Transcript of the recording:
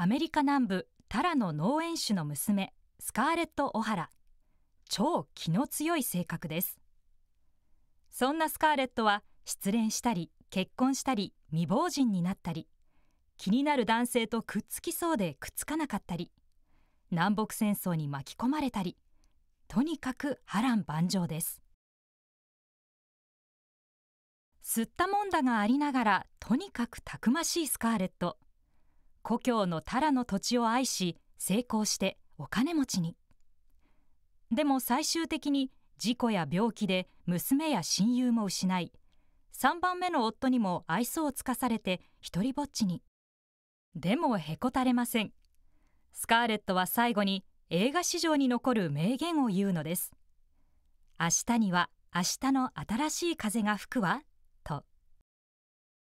アメリカ南部タラの農園主の娘スカーレット・オハラ超気の強い性格ですそんなスカーレットは失恋したり結婚したり未亡人になったり気になる男性とくっつきそうでくっつかなかったり南北戦争に巻き込まれたりとにかく波乱万丈です吸ったもんだがありながらとにかくたくましいスカーレット故郷のタラの土地を愛し成功してお金持ちにでも最終的に事故や病気で娘や親友も失い3番目の夫にも愛想を尽かされて一りぼっちにでもへこたれませんスカーレットは最後に映画史上に残る名言を言うのです明日には明日の新しい風が吹くわ